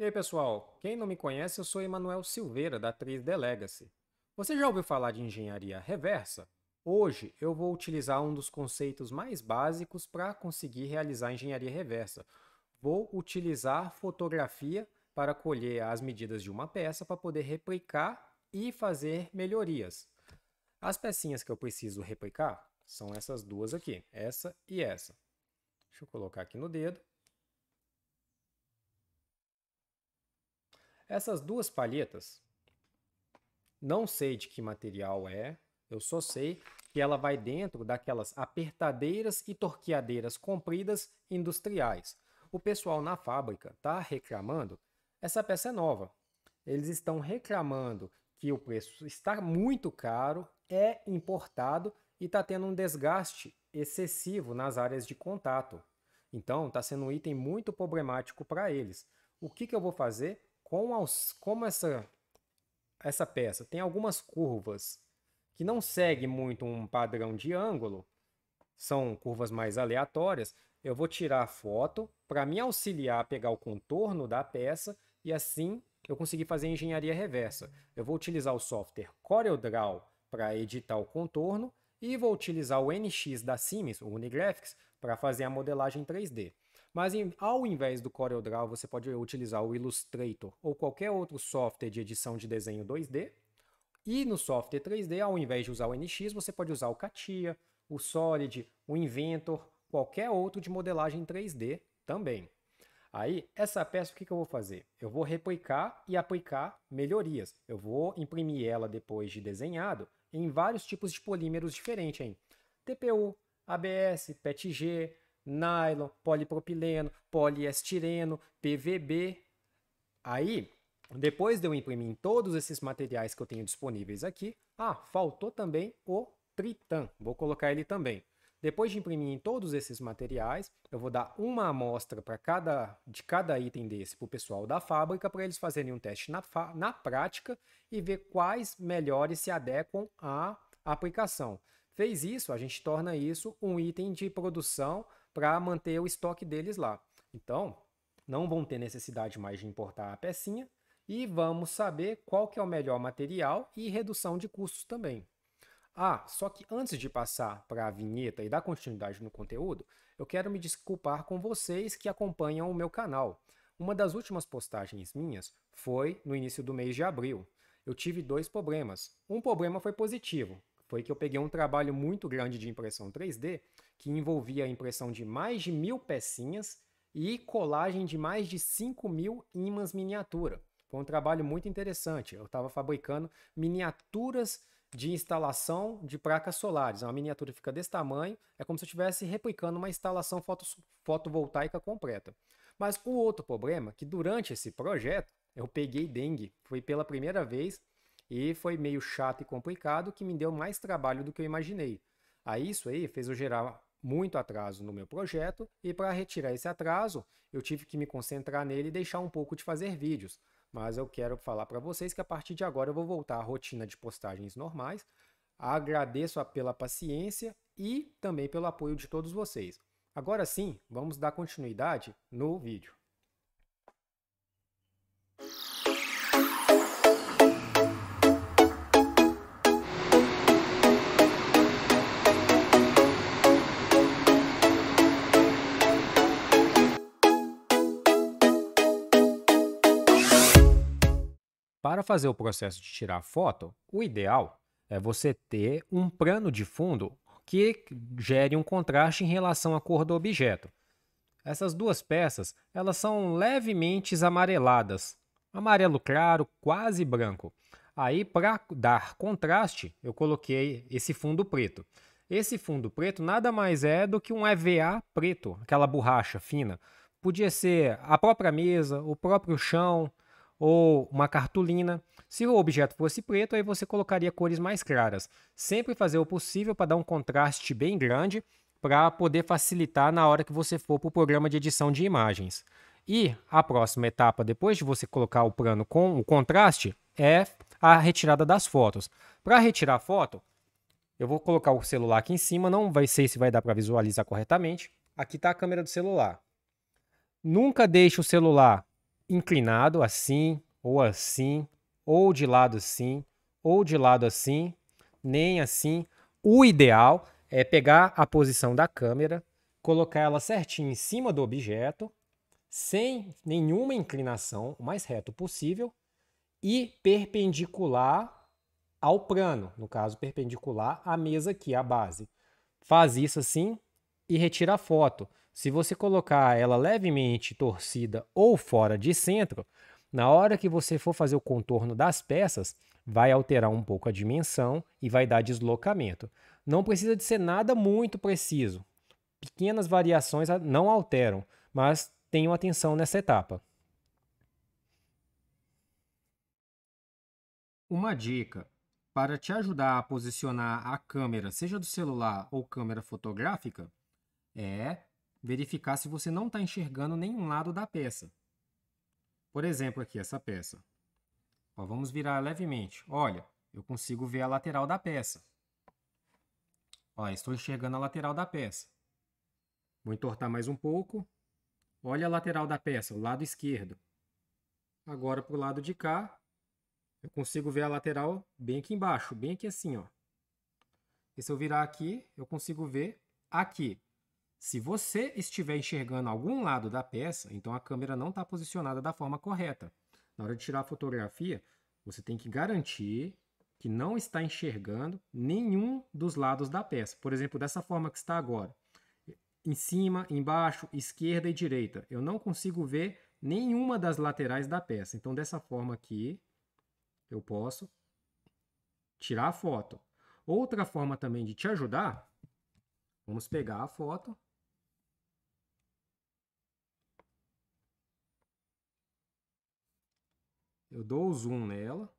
E aí, pessoal? Quem não me conhece, eu sou Emanuel Silveira, da 3D Legacy. Você já ouviu falar de engenharia reversa? Hoje eu vou utilizar um dos conceitos mais básicos para conseguir realizar engenharia reversa. Vou utilizar fotografia para colher as medidas de uma peça para poder replicar e fazer melhorias. As pecinhas que eu preciso replicar são essas duas aqui, essa e essa. Deixa eu colocar aqui no dedo. Essas duas palhetas, não sei de que material é, eu só sei que ela vai dentro daquelas apertadeiras e torqueadeiras compridas industriais. O pessoal na fábrica está reclamando, essa peça é nova. Eles estão reclamando que o preço está muito caro, é importado e está tendo um desgaste excessivo nas áreas de contato. Então, está sendo um item muito problemático para eles. O que, que eu vou fazer? com aos, como essa, essa peça tem algumas curvas que não seguem muito um padrão de ângulo, são curvas mais aleatórias, eu vou tirar a foto para me auxiliar a pegar o contorno da peça e assim eu consegui fazer engenharia reversa. Eu vou utilizar o software CorelDRAW para editar o contorno e vou utilizar o NX da Siemens, o Unigraphics, para fazer a modelagem 3D. Mas em, ao invés do CorelDRAW, você pode utilizar o Illustrator ou qualquer outro software de edição de desenho 2D. E no software 3D, ao invés de usar o NX, você pode usar o CATIA, o Solid, o Inventor, qualquer outro de modelagem 3D também. Aí, essa peça, o que, que eu vou fazer? Eu vou replicar e aplicar melhorias. Eu vou imprimir ela depois de desenhado em vários tipos de polímeros diferentes. Hein? TPU, ABS, PETG, nylon, polipropileno, poliestireno, PVB. Aí, depois de eu imprimir todos esses materiais que eu tenho disponíveis aqui, ah, faltou também o tritan. Vou colocar ele também. Depois de imprimir em todos esses materiais, eu vou dar uma amostra para cada de cada item desse para o pessoal da fábrica para eles fazerem um teste na, na prática e ver quais melhores se adequam à aplicação. Fez isso, a gente torna isso um item de produção para manter o estoque deles lá. Então, não vão ter necessidade mais de importar a pecinha e vamos saber qual que é o melhor material e redução de custos também. Ah, só que antes de passar para a vinheta e dar continuidade no conteúdo, eu quero me desculpar com vocês que acompanham o meu canal. Uma das últimas postagens minhas foi no início do mês de abril. Eu tive dois problemas. Um problema foi positivo, foi que eu peguei um trabalho muito grande de impressão 3D, que envolvia a impressão de mais de mil pecinhas e colagem de mais de 5 mil imãs miniatura. Foi um trabalho muito interessante. Eu estava fabricando miniaturas de instalação de placas solares. É uma miniatura fica desse tamanho, é como se eu estivesse replicando uma instalação fotovoltaica completa. Mas o outro problema é que durante esse projeto eu peguei dengue. Foi pela primeira vez e foi meio chato e complicado que me deu mais trabalho do que eu imaginei. A isso aí fez eu gerar muito atraso no meu projeto e para retirar esse atraso, eu tive que me concentrar nele e deixar um pouco de fazer vídeos. Mas eu quero falar para vocês que a partir de agora eu vou voltar à rotina de postagens normais. Agradeço pela paciência e também pelo apoio de todos vocês. Agora sim, vamos dar continuidade no vídeo. Para fazer o processo de tirar foto, o ideal é você ter um plano de fundo que gere um contraste em relação à cor do objeto. Essas duas peças, elas são levemente amareladas, amarelo claro, quase branco. Aí para dar contraste, eu coloquei esse fundo preto. Esse fundo preto nada mais é do que um EVA preto, aquela borracha fina. Podia ser a própria mesa, o próprio chão, ou uma cartolina. Se o objeto fosse preto, aí você colocaria cores mais claras. Sempre fazer o possível para dar um contraste bem grande para poder facilitar na hora que você for para o programa de edição de imagens. E a próxima etapa, depois de você colocar o plano com o contraste, é a retirada das fotos. Para retirar a foto, eu vou colocar o celular aqui em cima, não vai sei se vai dar para visualizar corretamente. Aqui está a câmera do celular. Nunca deixe o celular inclinado assim, ou assim, ou de lado assim, ou de lado assim, nem assim. O ideal é pegar a posição da câmera, colocar ela certinho em cima do objeto, sem nenhuma inclinação, o mais reto possível, e perpendicular ao plano, no caso, perpendicular à mesa aqui, à base. Faz isso assim e retira a foto. Se você colocar ela levemente torcida ou fora de centro, na hora que você for fazer o contorno das peças, vai alterar um pouco a dimensão e vai dar deslocamento. Não precisa de ser nada muito preciso. Pequenas variações não alteram, mas tenham atenção nessa etapa. Uma dica para te ajudar a posicionar a câmera, seja do celular ou câmera fotográfica, é verificar se você não está enxergando nenhum lado da peça. Por exemplo, aqui, essa peça. Ó, vamos virar levemente. Olha, eu consigo ver a lateral da peça. Ó, estou enxergando a lateral da peça. Vou entortar mais um pouco. Olha a lateral da peça, o lado esquerdo. Agora, para o lado de cá, eu consigo ver a lateral bem aqui embaixo, bem aqui assim, ó. E se eu virar aqui, eu consigo ver aqui. Se você estiver enxergando algum lado da peça, então a câmera não está posicionada da forma correta. Na hora de tirar a fotografia, você tem que garantir que não está enxergando nenhum dos lados da peça. Por exemplo, dessa forma que está agora. Em cima, embaixo, esquerda e direita. Eu não consigo ver nenhuma das laterais da peça. Então, dessa forma aqui, eu posso tirar a foto. Outra forma também de te ajudar, vamos pegar a foto eu dou o zoom nela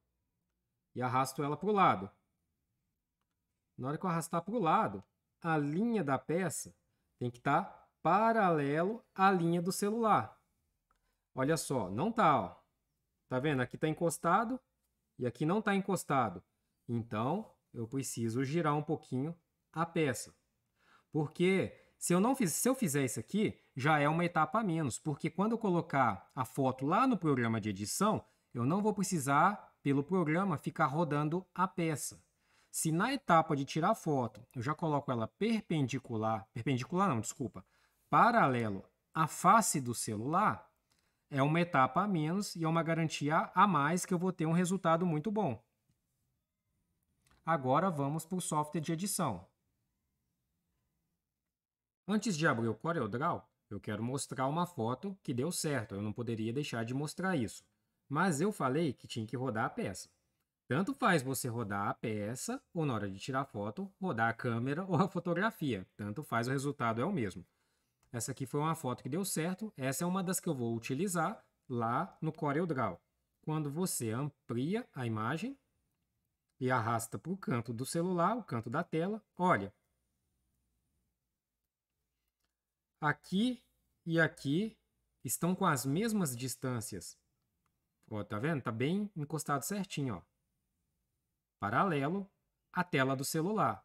e arrasto ela para o lado. Na hora que eu arrastar para o lado, a linha da peça tem que estar tá paralelo à linha do celular. Olha só, não tá, ó. Tá vendo? Aqui tá encostado e aqui não tá encostado. Então, eu preciso girar um pouquinho a peça. Porque se eu não fiz, se eu fizer isso aqui, já é uma etapa a menos, porque quando eu colocar a foto lá no programa de edição, eu não vou precisar, pelo programa, ficar rodando a peça. Se na etapa de tirar foto eu já coloco ela perpendicular, perpendicular não, desculpa, paralelo à face do celular, é uma etapa a menos e é uma garantia a mais que eu vou ter um resultado muito bom. Agora vamos para o software de edição. Antes de abrir o CorelDRAW, eu quero mostrar uma foto que deu certo, eu não poderia deixar de mostrar isso. Mas eu falei que tinha que rodar a peça. Tanto faz você rodar a peça, ou na hora de tirar foto, rodar a câmera ou a fotografia. Tanto faz, o resultado é o mesmo. Essa aqui foi uma foto que deu certo, essa é uma das que eu vou utilizar lá no CorelDRAW. Quando você amplia a imagem e arrasta para o canto do celular, o canto da tela, olha. Aqui e aqui estão com as mesmas distâncias. Ó, tá vendo? Tá bem encostado certinho, ó. Paralelo à tela do celular.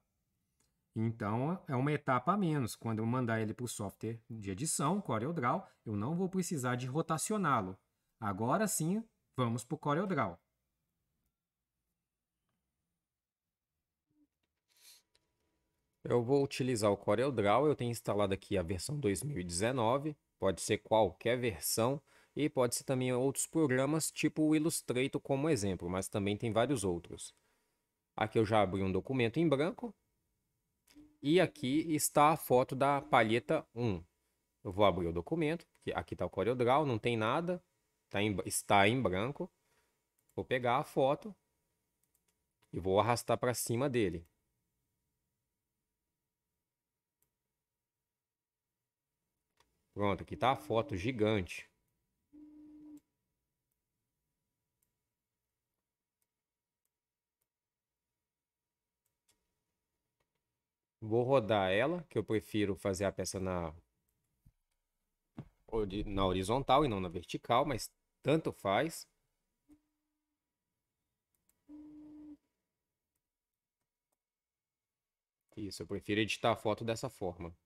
Então, é uma etapa a menos. Quando eu mandar ele para o software de edição, CorelDRAW, eu não vou precisar de rotacioná-lo. Agora sim, vamos para o CorelDRAW. Eu vou utilizar o CorelDRAW, eu tenho instalado aqui a versão 2019, pode ser qualquer versão. E pode ser também outros programas, tipo o Illustrator como exemplo, mas também tem vários outros. Aqui eu já abri um documento em branco. E aqui está a foto da palheta 1. Eu vou abrir o documento, porque aqui está o CorelDRAW, não tem nada, tá em, está em branco. Vou pegar a foto e vou arrastar para cima dele. Pronto, aqui está a foto gigante. Vou rodar ela, que eu prefiro fazer a peça na, na horizontal e não na vertical, mas tanto faz. Isso, eu prefiro editar a foto dessa forma.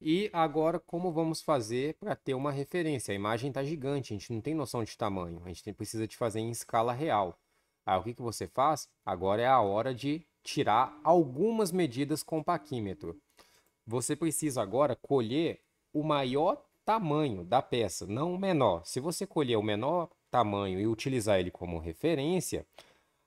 E agora, como vamos fazer para ter uma referência? A imagem está gigante, a gente não tem noção de tamanho, a gente precisa de fazer em escala real. Aí o que, que você faz? Agora é a hora de tirar algumas medidas com o paquímetro. Você precisa agora colher o maior tamanho da peça, não o menor. Se você colher o menor tamanho e utilizar ele como referência,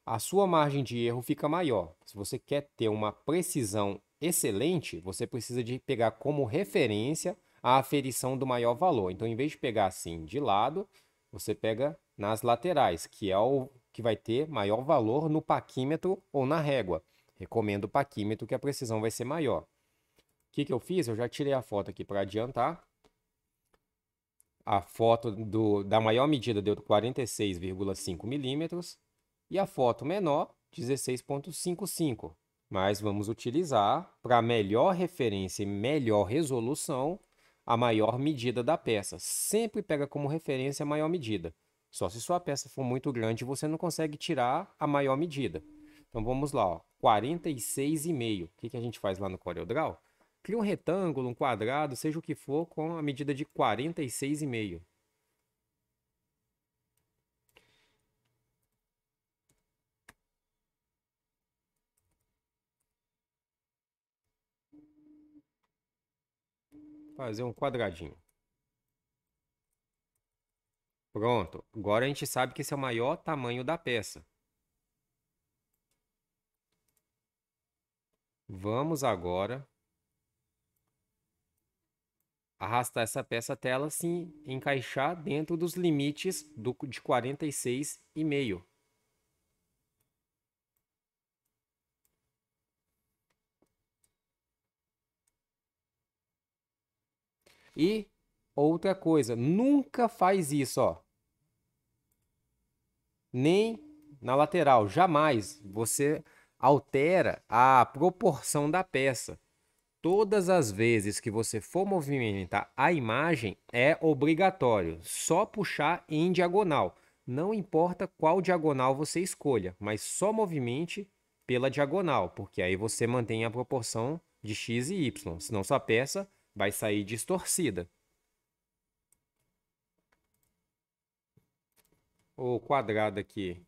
a sua margem de erro fica maior. Se você quer ter uma precisão excelente, você precisa de pegar como referência a aferição do maior valor. Então, em vez de pegar assim de lado, você pega nas laterais, que é o que vai ter maior valor no paquímetro ou na régua. Recomendo o paquímetro que a precisão vai ser maior. O que, que eu fiz? Eu já tirei a foto aqui para adiantar. A foto do, da maior medida deu 46,5 milímetros e a foto menor 16,55. Mas vamos utilizar para melhor referência e melhor resolução a maior medida da peça. Sempre pega como referência a maior medida. Só se sua peça for muito grande, você não consegue tirar a maior medida. Então vamos lá, 46,5. O que, que a gente faz lá no CorelDRAW? Cria um retângulo, um quadrado, seja o que for, com a medida de 46,5. Fazer um quadradinho. Pronto. Agora a gente sabe que esse é o maior tamanho da peça. Vamos agora arrastar essa peça até ela se encaixar dentro dos limites do, de 46,5. E outra coisa, nunca faz isso, ó nem na lateral. Jamais você altera a proporção da peça. Todas as vezes que você for movimentar a imagem, é obrigatório só puxar em diagonal. Não importa qual diagonal você escolha, mas só movimente pela diagonal, porque aí você mantém a proporção de x e y, senão sua peça vai sair distorcida. o quadrado aqui.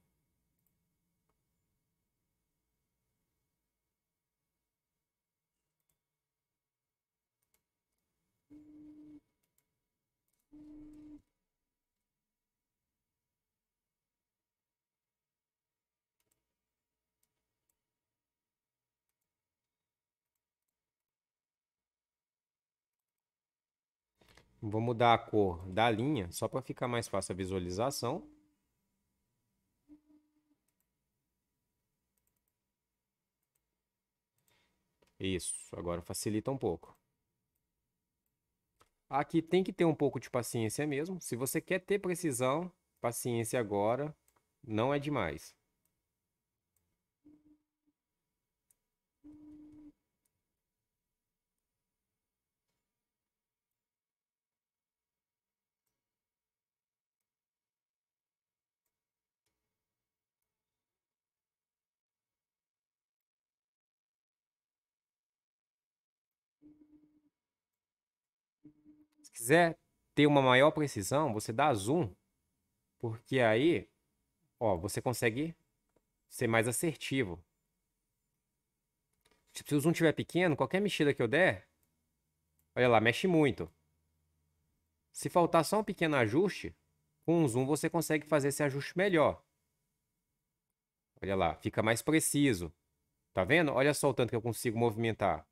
Vou mudar a cor da linha só para ficar mais fácil a visualização. Isso, agora facilita um pouco. Aqui tem que ter um pouco de paciência mesmo. Se você quer ter precisão, paciência agora não é demais. quiser ter uma maior precisão, você dá zoom, porque aí, ó, você consegue ser mais assertivo. se o zoom estiver pequeno, qualquer mexida que eu der, olha lá, mexe muito. Se faltar só um pequeno ajuste, com o zoom você consegue fazer esse ajuste melhor. Olha lá, fica mais preciso. Tá vendo? Olha só o tanto que eu consigo movimentar.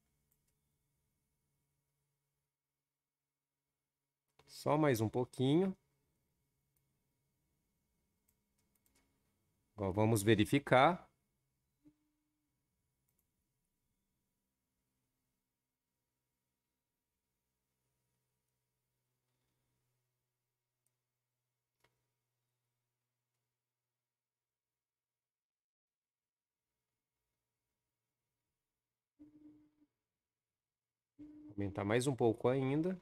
Só mais um pouquinho. Ó, vamos verificar. Aumentar mais um pouco ainda.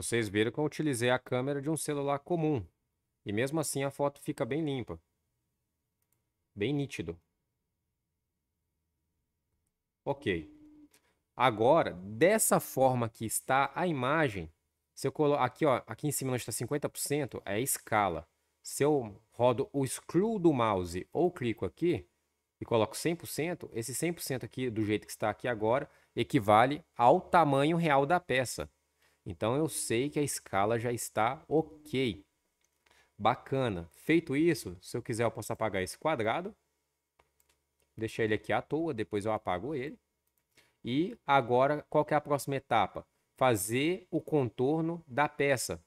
Vocês viram que eu utilizei a câmera de um celular comum. E mesmo assim a foto fica bem limpa. Bem nítido. Ok. Agora, dessa forma que está a imagem, se eu colo aqui, ó, aqui em cima onde está 50%, é a escala. Se eu rodo o screw do mouse ou clico aqui e coloco 100%, esse 100% aqui do jeito que está aqui agora equivale ao tamanho real da peça. Então eu sei que a escala já está ok. Bacana. Feito isso, se eu quiser eu posso apagar esse quadrado. Deixar ele aqui à toa, depois eu apago ele. E agora, qual é a próxima etapa? Fazer o contorno da peça.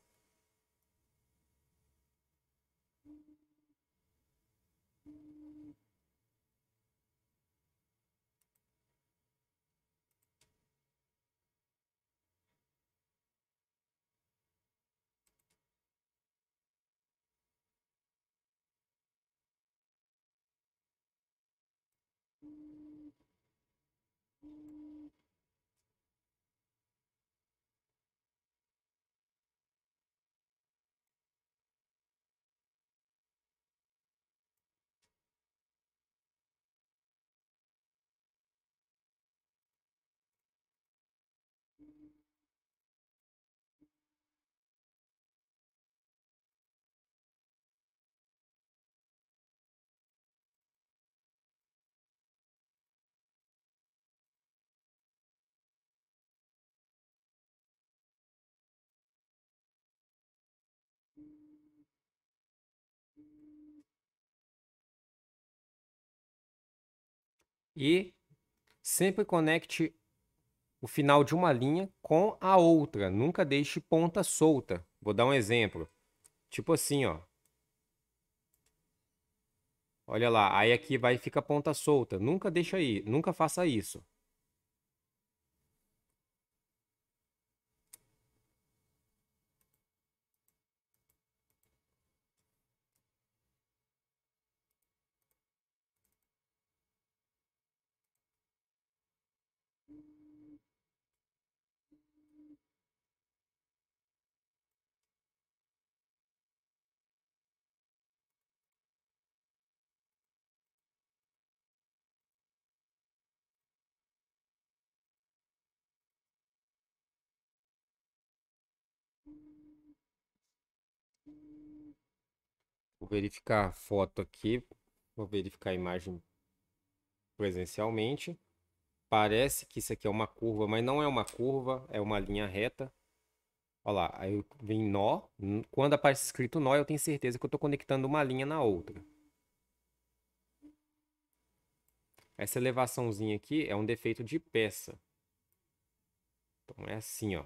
e sempre conecte o final de uma linha com a outra. Nunca deixe ponta solta. Vou dar um exemplo. Tipo assim, ó. Olha lá, aí aqui vai fica ponta solta. Nunca deixa aí, nunca faça isso. Vou verificar a foto aqui. Vou verificar a imagem presencialmente. Parece que isso aqui é uma curva, mas não é uma curva, é uma linha reta. Olha lá, aí vem nó. Quando aparece escrito nó, eu tenho certeza que eu estou conectando uma linha na outra. Essa elevaçãozinha aqui é um defeito de peça. Então é assim, ó.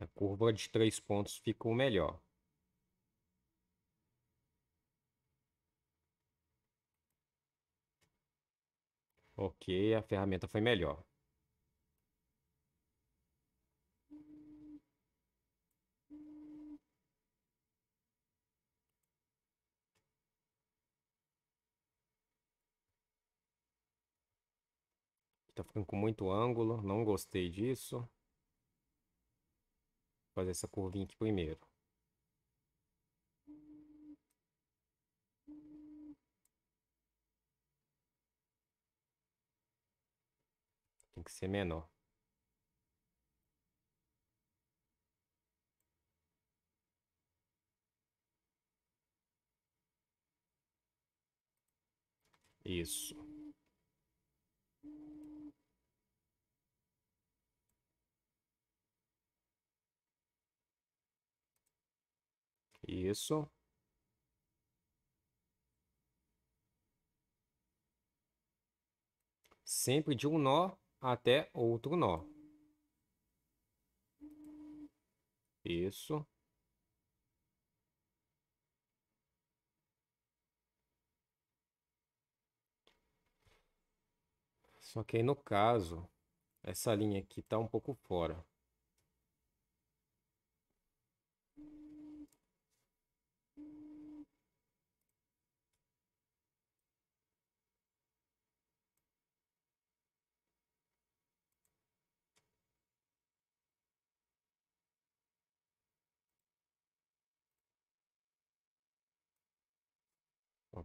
A curva de três pontos ficou melhor. Ok, a ferramenta foi melhor. Tá ficando com muito ângulo, não gostei disso. Vou fazer essa curvinha aqui primeiro. Tem que ser menor. Isso. Isso. Sempre de um nó até outro nó. Isso. Só que aí no caso, essa linha aqui está um pouco fora.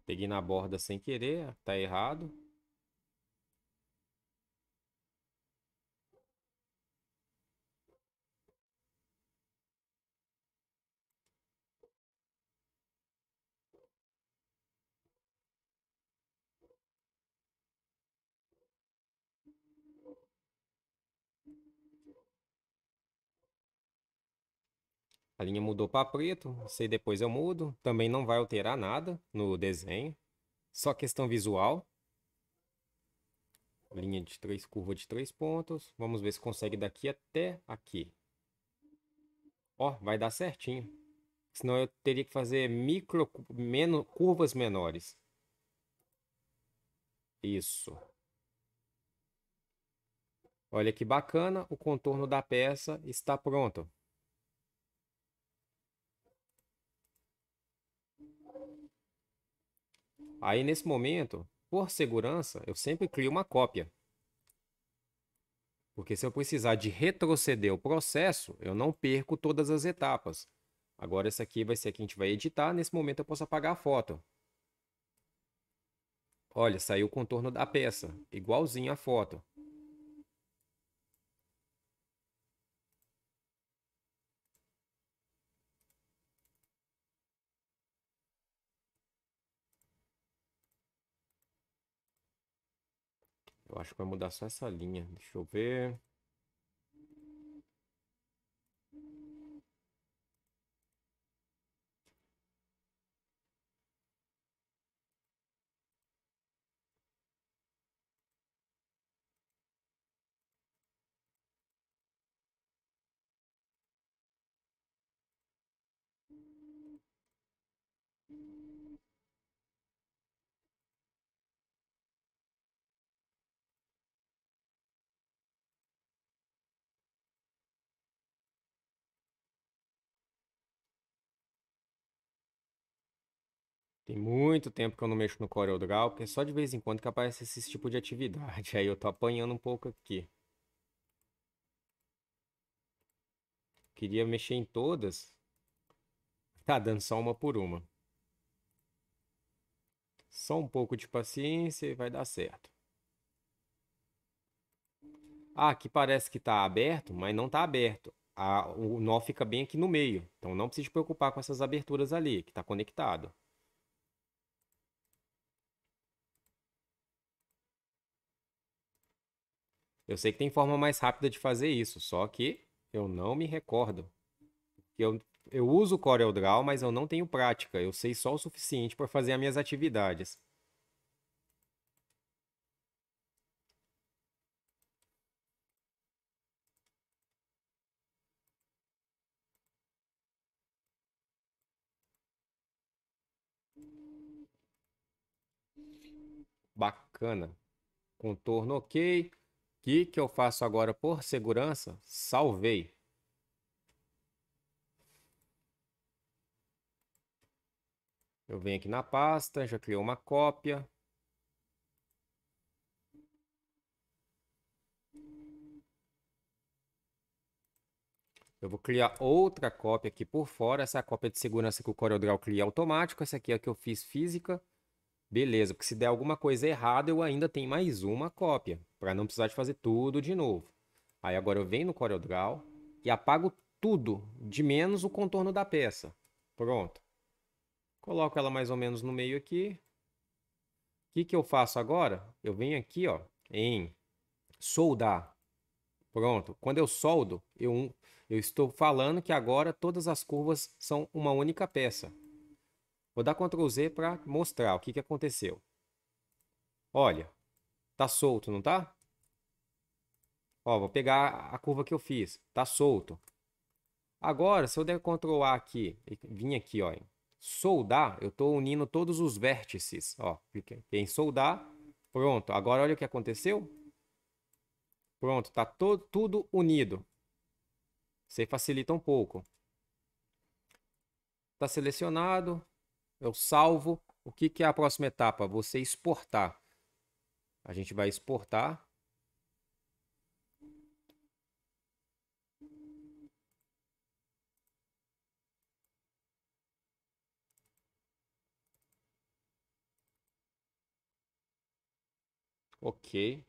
Peguei na borda sem querer, tá errado. A linha mudou para preto, sei depois eu mudo. Também não vai alterar nada no desenho. Só questão visual. Linha de três, curva de três pontos. Vamos ver se consegue daqui até aqui. Ó, vai dar certinho. Senão eu teria que fazer micro, menos, curvas menores. Isso. Olha que bacana, o contorno da peça está pronto. Aí nesse momento, por segurança, eu sempre crio uma cópia. Porque se eu precisar de retroceder o processo, eu não perco todas as etapas. Agora essa aqui vai ser que a gente vai editar, nesse momento eu posso apagar a foto. Olha, saiu o contorno da peça, igualzinho à foto. acho que vai mudar só essa linha. Deixa eu ver. Tem muito tempo que eu não mexo no CorelDRAW, porque é só de vez em quando que aparece esse tipo de atividade. Aí eu tô apanhando um pouco aqui. Queria mexer em todas. Tá dando só uma por uma. Só um pouco de paciência e vai dar certo. Ah, aqui parece que tá aberto, mas não tá aberto. Ah, o nó fica bem aqui no meio. Então não precisa se preocupar com essas aberturas ali, que tá conectado. Eu sei que tem forma mais rápida de fazer isso, só que eu não me recordo. Eu, eu uso o mas eu não tenho prática. Eu sei só o suficiente para fazer as minhas atividades. Bacana. Contorno ok que, que eu faço agora por segurança? Salvei. Eu venho aqui na pasta, já criou uma cópia. Eu vou criar outra cópia aqui por fora. Essa é a cópia de segurança que o CorelDRAW cria é automático. Essa aqui é a que eu fiz física. Beleza, porque se der alguma coisa errada, eu ainda tenho mais uma cópia, para não precisar de fazer tudo de novo. Aí agora eu venho no CorelDRAW e apago tudo, de menos o contorno da peça. Pronto. Coloco ela mais ou menos no meio aqui. O que, que eu faço agora? Eu venho aqui ó, em soldar. Pronto. Quando eu soldo, eu, eu estou falando que agora todas as curvas são uma única peça. Vou dar Ctrl Z para mostrar o que, que aconteceu. Olha, tá solto, não tá? Ó, vou pegar a curva que eu fiz, tá solto. Agora, se eu der Ctrl A aqui, vim aqui, ó, soldar, eu estou unindo todos os vértices, ó, em soldar, pronto. Agora, olha o que aconteceu. Pronto, tá todo, tudo unido. Você facilita um pouco. Tá selecionado, eu salvo. O que, que é a próxima etapa? Você exportar. A gente vai exportar. Ok.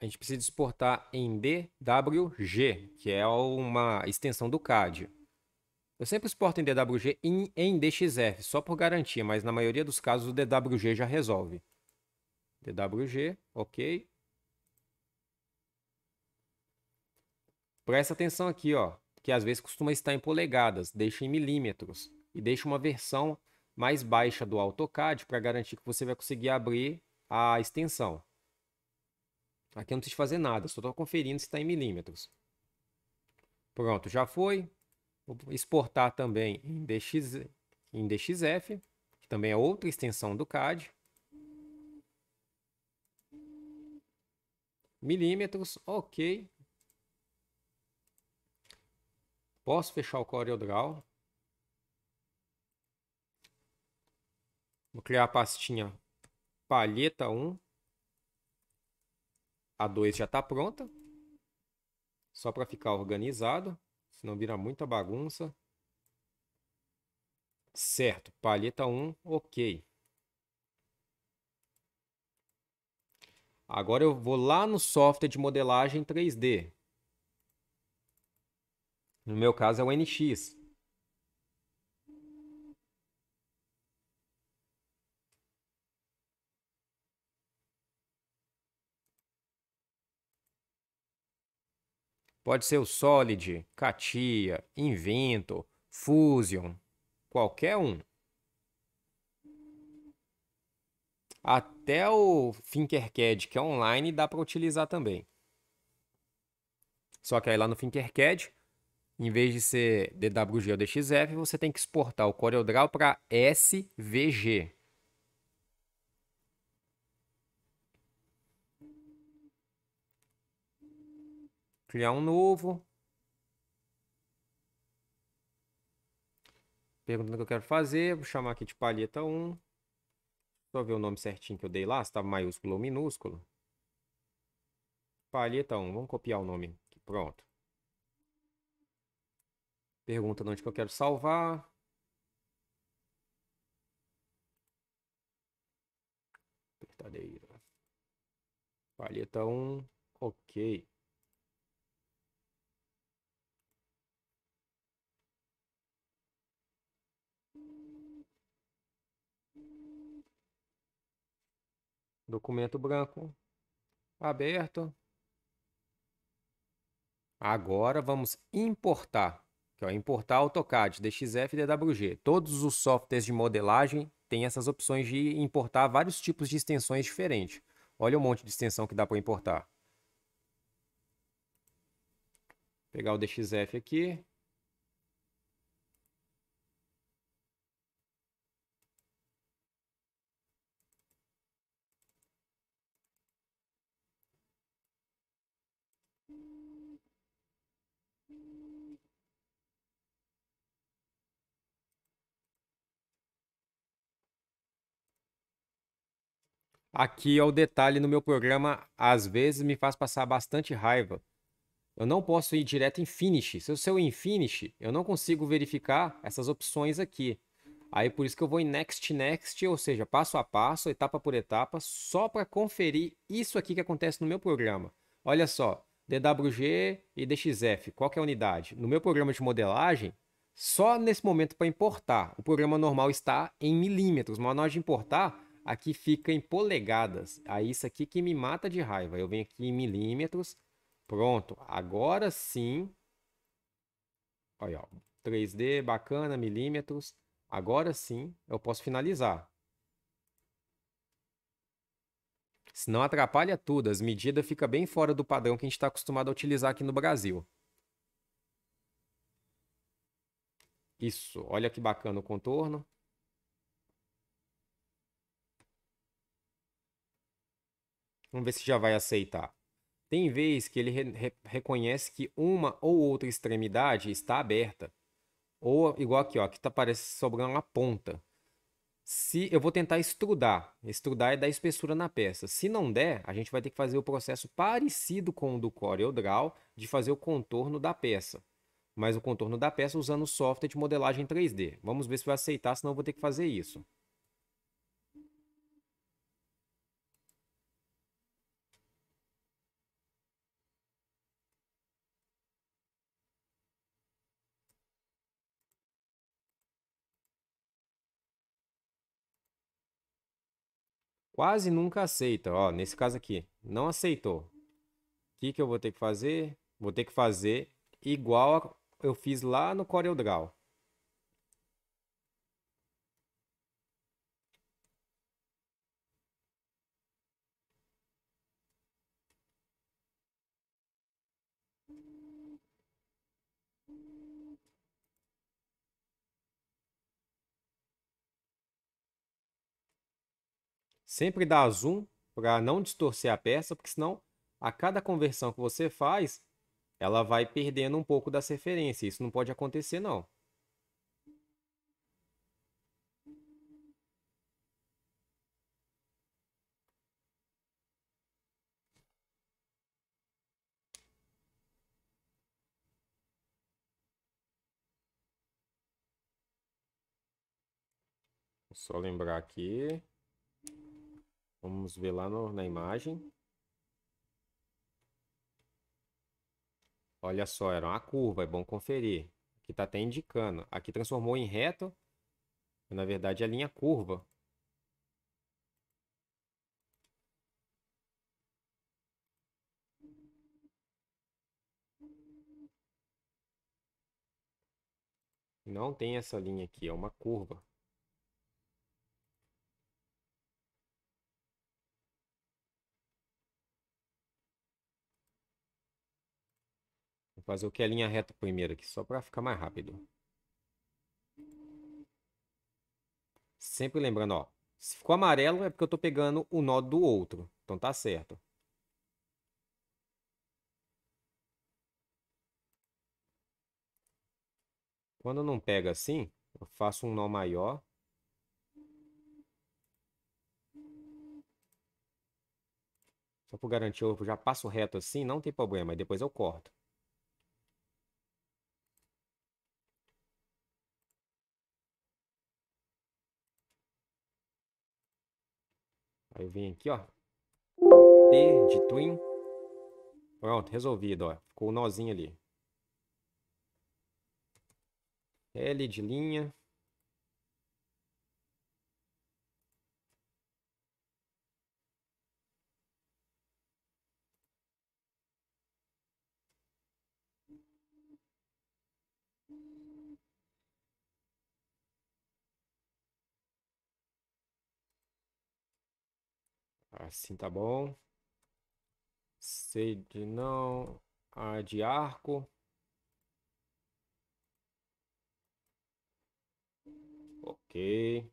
A gente precisa exportar em DWG, que é uma extensão do CAD. Eu sempre exporto em DWG em DXF, só por garantia, mas na maioria dos casos o DWG já resolve. DWG, ok. Presta atenção aqui, ó, que às vezes costuma estar em polegadas, deixa em milímetros e deixa uma versão mais baixa do AutoCAD para garantir que você vai conseguir abrir a extensão. Aqui eu não preciso fazer nada, só estou conferindo se está em milímetros. Pronto, já foi exportar também em, DX, em DXF, que também é outra extensão do CAD. Milímetros, ok. Posso fechar o CorelDRAW. Vou criar a pastinha palheta 1. A 2 já está pronta. Só para ficar organizado. Senão vira muita bagunça. Certo, palheta 1, ok. Agora eu vou lá no software de modelagem 3D. No meu caso é o NX. Pode ser o Solid, Katia, Invento, Fusion, qualquer um. Até o Finkercad, que é online, dá para utilizar também. Só que aí lá no Finkercad, em vez de ser DWG ou DXF, você tem que exportar o CorelDRAW para SVG. Criar um novo. Perguntando o que eu quero fazer. Vou chamar aqui de palheta 1. Só ver o nome certinho que eu dei lá, se estava tá maiúsculo ou minúsculo. Palheta 1. Vamos copiar o nome. Aqui. Pronto. Pergunta onde que eu quero salvar. Apertadeira. Palheta 1. Ok. Documento branco aberto. Agora vamos importar. Que é importar AutoCAD, DXF e DWG. Todos os softwares de modelagem têm essas opções de importar vários tipos de extensões diferentes. Olha o um monte de extensão que dá para importar. Vou pegar o DXF aqui. Aqui é o detalhe no meu programa, às vezes me faz passar bastante raiva. Eu não posso ir direto em finish. Se eu sou em finish, eu não consigo verificar essas opções aqui. Aí por isso que eu vou em next, next, ou seja, passo a passo, etapa por etapa, só para conferir isso aqui que acontece no meu programa. Olha só, DWG e DXF, qual é a unidade? No meu programa de modelagem, só nesse momento para importar. O programa normal está em milímetros, mas na hora de importar, aqui fica em polegadas. aí isso aqui que me mata de raiva. Eu venho aqui em milímetros. Pronto. Agora sim. Olha, ó. 3D, bacana, milímetros. Agora sim eu posso finalizar. Senão atrapalha tudo. As medidas ficam bem fora do padrão que a gente está acostumado a utilizar aqui no Brasil. Isso, olha que bacana o contorno. Vamos ver se já vai aceitar. Tem vez que ele re re reconhece que uma ou outra extremidade está aberta. Ou igual aqui, ó, aqui tá parece sobrando uma ponta. Se eu vou tentar extrudar, extrudar é dar espessura na peça. Se não der, a gente vai ter que fazer o processo parecido com o do Corel Draw de fazer o contorno da peça. Mas o contorno da peça usando o software de modelagem 3D. Vamos ver se vai aceitar, senão eu vou ter que fazer isso. Quase nunca aceita. Ó, nesse caso aqui, não aceitou. O que, que eu vou ter que fazer? Vou ter que fazer igual eu fiz lá no Corel Draw. Sempre dá zoom para não distorcer a peça, porque senão a cada conversão que você faz, ela vai perdendo um pouco das referências. Isso não pode acontecer, não. Vou só lembrar aqui. Vamos ver lá no, na hum. imagem. Olha só, era uma curva, é bom conferir. Aqui está até indicando. Aqui transformou em reto, na verdade é a linha curva. Não tem essa linha aqui, é uma curva. fazer o que é linha reta primeiro aqui, só para ficar mais rápido. Sempre lembrando, ó. Se ficou amarelo é porque eu estou pegando o nó do outro. Então tá certo. Quando não pega assim, eu faço um nó maior. Só por garantir, eu já passo reto assim, não tem problema. E depois eu corto. Aí eu vim aqui, ó. p de twin. Pronto, resolvido, ó. Ficou o um nozinho ali. L de linha. Assim tá bom. Sede não. A de arco. Ok.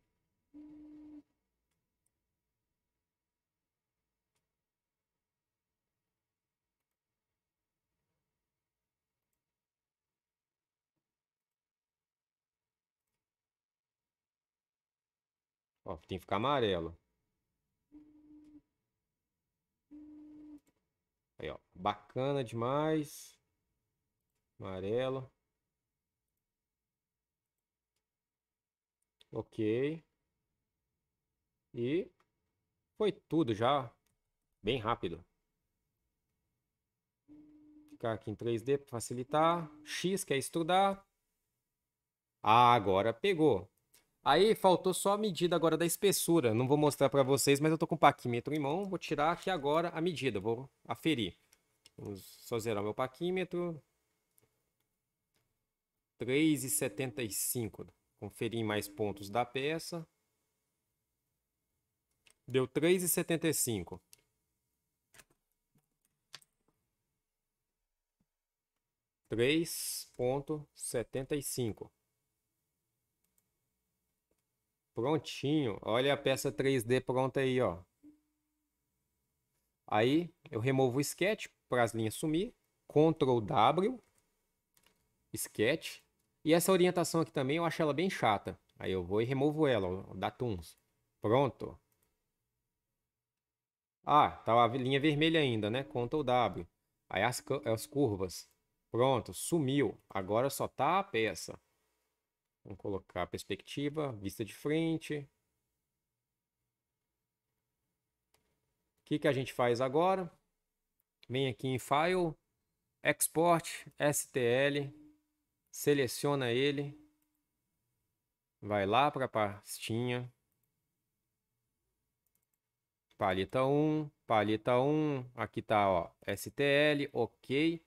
Ó, tem que ficar amarelo. Aí, ó. Bacana demais. Amarelo. Ok. E foi tudo já. Bem rápido. Ficar aqui em 3D para facilitar. X quer estudar. Ah, agora pegou. Aí faltou só a medida agora da espessura. Não vou mostrar para vocês, mas eu tô com o paquímetro em mão. Vou tirar aqui agora a medida, vou aferir. Vamos só zerar meu paquímetro. 3,75. Conferir mais pontos da peça. Deu 3,75. Três ponto setenta e cinco. Prontinho. Olha a peça 3D pronta aí, ó. Aí eu removo o sketch para as linhas sumir. Ctrl W. Sketch. E essa orientação aqui também eu acho ela bem chata. Aí eu vou e removo ela, ó, da Toons. Pronto. Ah, tá a linha vermelha ainda, né? Ctrl W. Aí as, as curvas. Pronto, sumiu. Agora só tá a peça. Vamos colocar a perspectiva, vista de frente. O que, que a gente faz agora? Vem aqui em File, Export, STL, seleciona ele, vai lá para a pastinha, palheta 1, palheta 1, aqui está, ó, STL, OK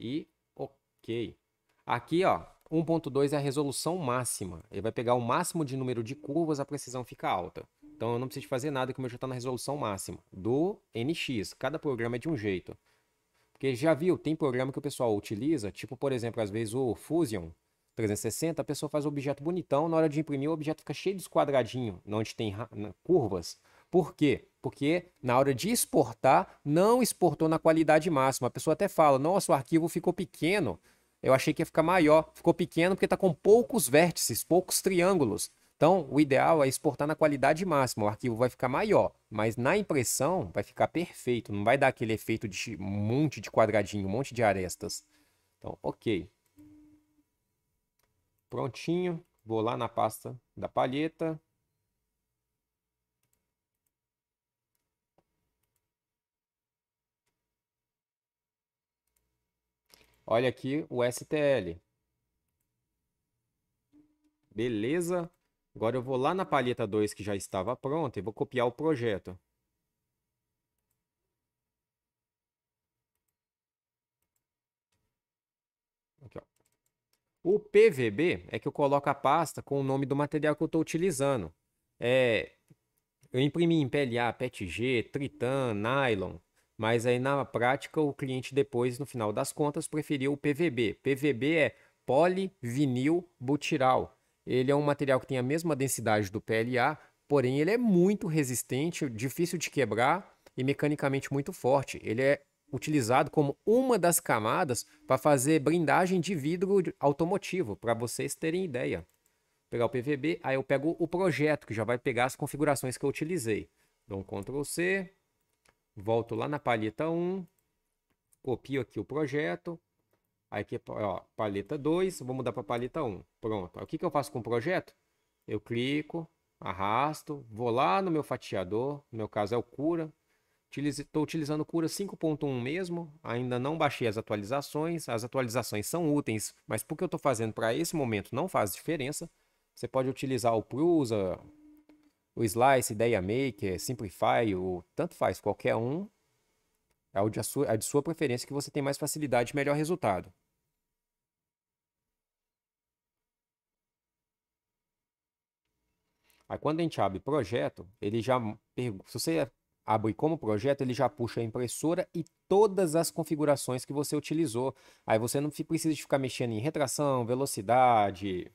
e OK. Aqui, ó, 1.2 é a resolução máxima. Ele vai pegar o máximo de número de curvas, a precisão fica alta. Então eu não preciso fazer nada que o meu já está na resolução máxima do NX. Cada programa é de um jeito. Porque já viu, tem programa que o pessoal utiliza, tipo, por exemplo, às vezes o Fusion 360, a pessoa faz o objeto bonitão, na hora de imprimir o objeto fica cheio de esquadradinho, onde tem curvas. Por quê? Porque na hora de exportar, não exportou na qualidade máxima. A pessoa até fala, nossa, o arquivo ficou pequeno. Eu achei que ia ficar maior, ficou pequeno porque está com poucos vértices, poucos triângulos. Então, o ideal é exportar na qualidade máxima. O arquivo vai ficar maior, mas na impressão vai ficar perfeito. Não vai dar aquele efeito de um monte de quadradinho, um monte de arestas. Então, ok. Prontinho. Vou lá na pasta da palheta. Olha aqui o STL. Beleza. Agora eu vou lá na palheta 2 que já estava pronta e vou copiar o projeto. Aqui, o PVB é que eu coloco a pasta com o nome do material que eu estou utilizando. É, eu imprimi em PLA, PETG, Tritan, Nylon. Mas aí na prática o cliente depois, no final das contas, preferiu o PVB. PVB é polivinil butiral. Ele é um material que tem a mesma densidade do PLA, porém ele é muito resistente, difícil de quebrar e mecanicamente muito forte. Ele é utilizado como uma das camadas para fazer blindagem de vidro automotivo, para vocês terem ideia. Vou pegar o PVB, aí eu pego o projeto, que já vai pegar as configurações que eu utilizei. Dou um Ctrl C, Volto lá na palheta 1, copio aqui o projeto. Aqui, ó, palheta 2, vou mudar para palheta 1. Pronto. O que, que eu faço com o projeto? Eu clico, arrasto, vou lá no meu fatiador, no meu caso é o Cura. Estou utilizando o Cura 5.1 mesmo, ainda não baixei as atualizações. As atualizações são úteis, mas porque eu estou fazendo para esse momento não faz diferença. Você pode utilizar o Prusa, o Slice, Ideia Maker, Simplify, ou tanto faz, qualquer um, é o de sua, a é de sua preferência que você tem mais facilidade e melhor resultado. Aí quando a gente abre projeto, ele já se você abre como projeto, ele já puxa a impressora e todas as configurações que você utilizou. Aí você não precisa ficar mexendo em retração, velocidade,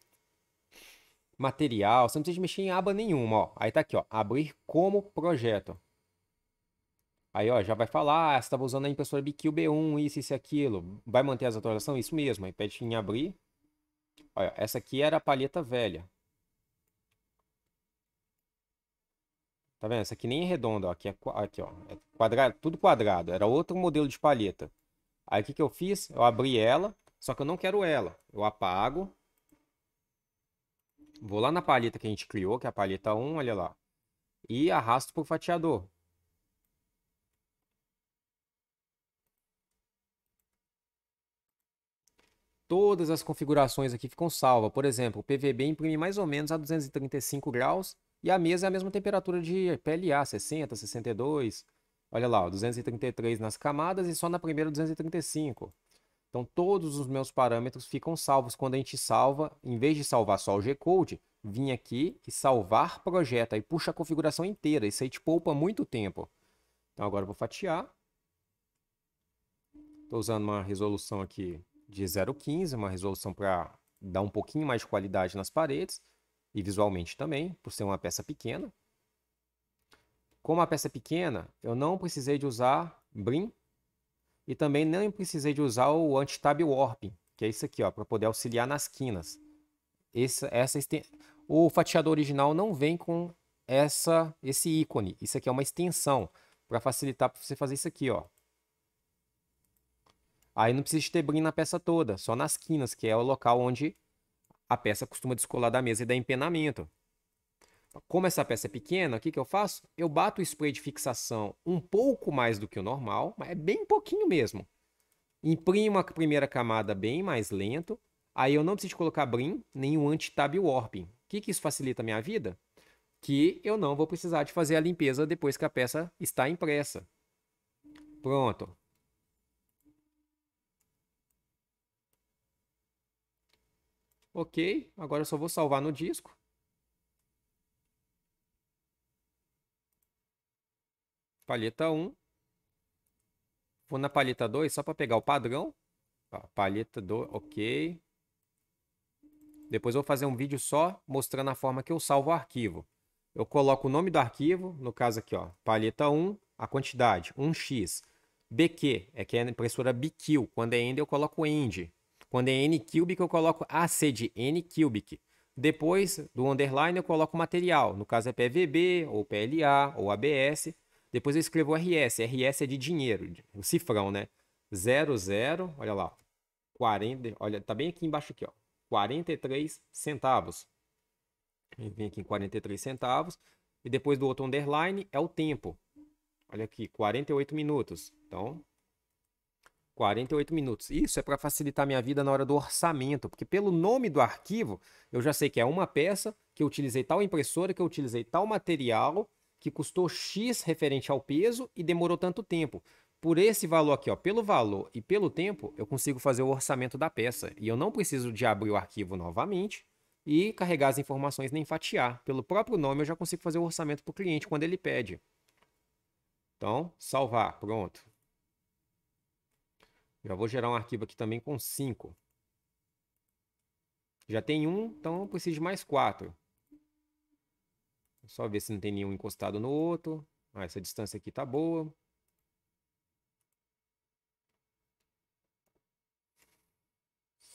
material, você não precisa mexer em aba nenhuma, ó. Aí tá aqui, ó, abrir como projeto. Aí, ó, já vai falar, ah, você estava usando a impressora BQ B1, isso, isso e aquilo. Vai manter as atualizações? Isso mesmo, aí pede em abrir. Olha, essa aqui era a palheta velha. Tá vendo? Essa aqui nem é redonda, ó. Aqui, é, aqui ó. É quadrado, tudo quadrado. Era outro modelo de palheta. Aí o que, que eu fiz? Eu abri ela, só que eu não quero ela. Eu apago, Vou lá na palheta que a gente criou, que é a palheta 1, olha lá. E arrasto para o fatiador. Todas as configurações aqui ficam salvas. Por exemplo, o PVB imprime mais ou menos a 235 graus e a mesa é a mesma temperatura de PLA, 60, 62. Olha lá, 233 nas camadas e só na primeira 235. Então todos os meus parâmetros ficam salvos. Quando a gente salva, em vez de salvar só o G-Code, vim aqui e salvar projeto. Aí puxa a configuração inteira. Isso aí te poupa muito tempo. Então agora eu vou fatiar. Estou usando uma resolução aqui de 0,15, uma resolução para dar um pouquinho mais de qualidade nas paredes e visualmente também, por ser uma peça pequena. Como a peça é pequena, eu não precisei de usar brim e também nem precisei de usar o anti-tab warp, que é isso aqui, ó, para poder auxiliar nas quinas. Esse, essa esten... O fatiador original não vem com essa, esse ícone. Isso aqui é uma extensão para facilitar para você fazer isso aqui, ó. Aí não precisa ter brim na peça toda, só nas quinas, que é o local onde a peça costuma descolar da mesa e dar empenamento. Como essa peça é pequena, o que, que eu faço? Eu bato o spray de fixação um pouco mais do que o normal, mas é bem pouquinho mesmo. Imprimo a primeira camada bem mais lento, aí eu não preciso colocar brim nem o anti-tab warping. O que, que isso facilita a minha vida? Que eu não vou precisar de fazer a limpeza depois que a peça está impressa. Pronto. Ok, agora eu só vou salvar no disco. Palheta 1. Vou na palheta 2 só para pegar o padrão. palheta 2, ok. Depois eu vou fazer um vídeo só mostrando a forma que eu salvo o arquivo. Eu coloco o nome do arquivo, no caso aqui, ó, palheta 1, a quantidade, 1x. BQ, é que é a impressora BQ. Quando é end, eu coloco end. Quando é n-cubic, eu coloco AC de n-cubic. Depois do underline, eu coloco o material. No caso é PVB, ou PLA, ou ABS. Depois eu escrevo RS. RS é de dinheiro, o cifrão, né? 00, olha lá. 40, olha, tá bem aqui embaixo aqui, ó. 43 centavos. Vem aqui em 43 centavos. E depois do outro underline é o tempo. Olha aqui, 48 minutos. Então, 48 minutos. Isso é para facilitar minha vida na hora do orçamento, porque pelo nome do arquivo, eu já sei que é uma peça, que eu utilizei tal impressora, que eu utilizei tal material, que custou X referente ao peso e demorou tanto tempo. Por esse valor aqui, ó, pelo valor e pelo tempo, eu consigo fazer o orçamento da peça. E eu não preciso de abrir o arquivo novamente e carregar as informações nem fatiar. Pelo próprio nome, eu já consigo fazer o orçamento para o cliente quando ele pede. Então, salvar, pronto. Já vou gerar um arquivo aqui também com 5. Já tem um, então eu preciso de mais quatro. Só ver se não tem nenhum encostado no outro. Ah, essa distância aqui tá boa.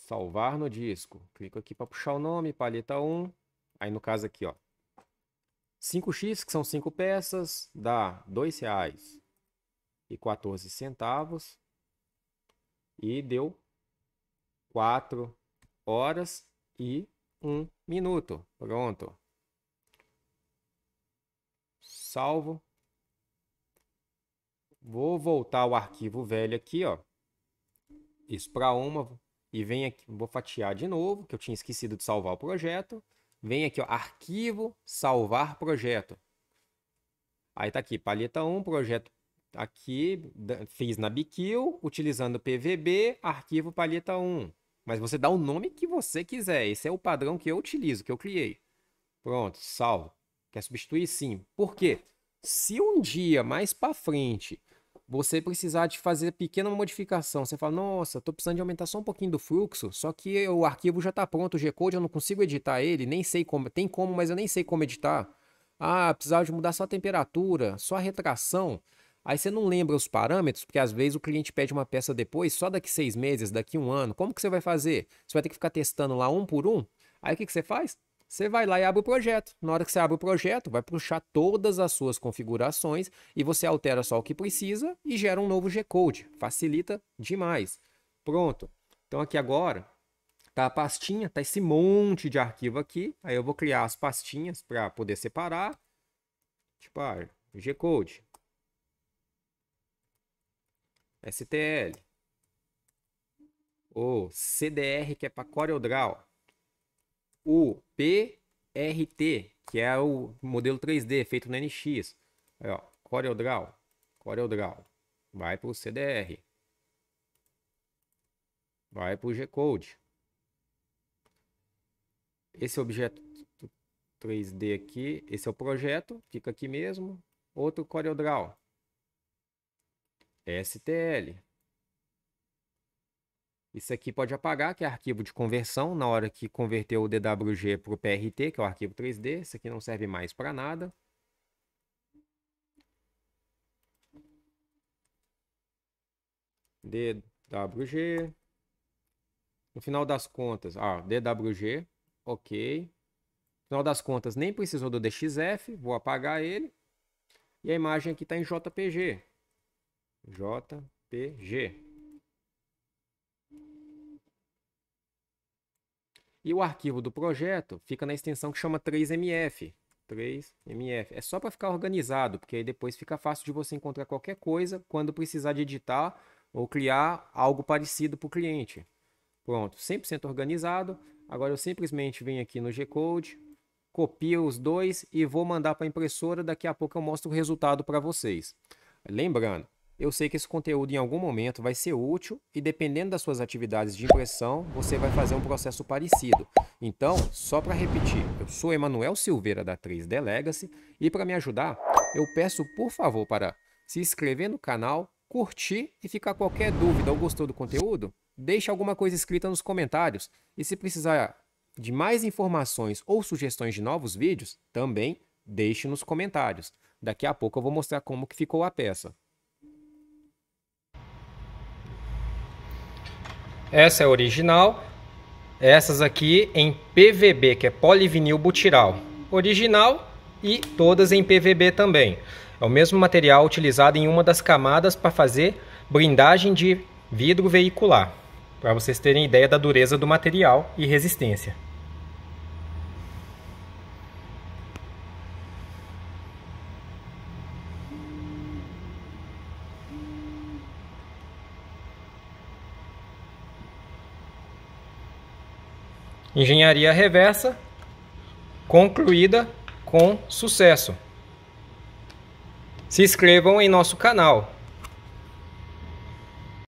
Salvar no disco. Clico aqui para puxar o nome, palheta 1. Aí no caso aqui, ó. 5x, que são 5 peças, dá R$ 2,14. E deu 4 horas e 1 minuto. Pronto salvo. Vou voltar o arquivo velho aqui, ó. Isso para uma. E vem aqui, vou fatiar de novo, que eu tinha esquecido de salvar o projeto. Vem aqui, ó, arquivo, salvar projeto. Aí tá aqui, palheta 1, projeto aqui, fiz na BQ, utilizando PVB, arquivo palheta 1. Mas você dá o nome que você quiser. Esse é o padrão que eu utilizo, que eu criei. Pronto, salvo. Quer substituir? Sim. Por quê? Se um dia mais para frente você precisar de fazer pequena modificação, você fala, nossa, estou precisando de aumentar só um pouquinho do fluxo, só que o arquivo já está pronto, o G-Code eu não consigo editar ele, nem sei como, tem como, mas eu nem sei como editar. Ah, precisava de mudar só a temperatura, só a retração. Aí você não lembra os parâmetros, porque às vezes o cliente pede uma peça depois, só daqui seis meses, daqui um ano. Como que você vai fazer? Você vai ter que ficar testando lá um por um? Aí o que, que você faz? Você vai lá e abre o projeto. Na hora que você abre o projeto, vai puxar todas as suas configurações e você altera só o que precisa e gera um novo G-Code. Facilita demais. Pronto. Então aqui agora tá a pastinha, tá esse monte de arquivo aqui. Aí eu vou criar as pastinhas para poder separar. Tipo, ah, G-Code. STL. Ou CDR, que é para CorelDRAW o PRT, que é o modelo 3D feito no NX. Aí, ó, Corel Draw, Corel Draw. Vai para o CDR. Vai para o G-Code. Esse objeto 3D aqui, esse é o projeto, fica aqui mesmo. Outro Corel Draw. STL. Isso aqui pode apagar, que é arquivo de conversão, na hora que converteu o DWG para o PRT, que é o arquivo 3D. Isso aqui não serve mais para nada. DWG. No final das contas, ah, DWG, ok. No final das contas, nem precisou do DXF, vou apagar ele. E a imagem aqui está em JPG. JPG. E o arquivo do projeto fica na extensão que chama 3MF. 3MF. É só para ficar organizado, porque aí depois fica fácil de você encontrar qualquer coisa quando precisar de editar ou criar algo parecido para o cliente. Pronto, 100% organizado. Agora eu simplesmente venho aqui no G-Code, copio os dois e vou mandar para a impressora. Daqui a pouco eu mostro o resultado para vocês. Lembrando, eu sei que esse conteúdo em algum momento vai ser útil e dependendo das suas atividades de impressão, você vai fazer um processo parecido. Então, só para repetir, eu sou Emanuel Silveira da 3D Legacy e para me ajudar, eu peço por favor para se inscrever no canal, curtir e ficar qualquer dúvida ou gostou do conteúdo, deixe alguma coisa escrita nos comentários. E se precisar de mais informações ou sugestões de novos vídeos, também deixe nos comentários. Daqui a pouco eu vou mostrar como que ficou a peça. Essa é original. Essas aqui em PVB, que é polivinil butiral. Original e todas em PVB também. É o mesmo material utilizado em uma das camadas para fazer blindagem de vidro veicular. Para vocês terem ideia da dureza do material e resistência. Engenharia reversa concluída com sucesso. Se inscrevam em nosso canal.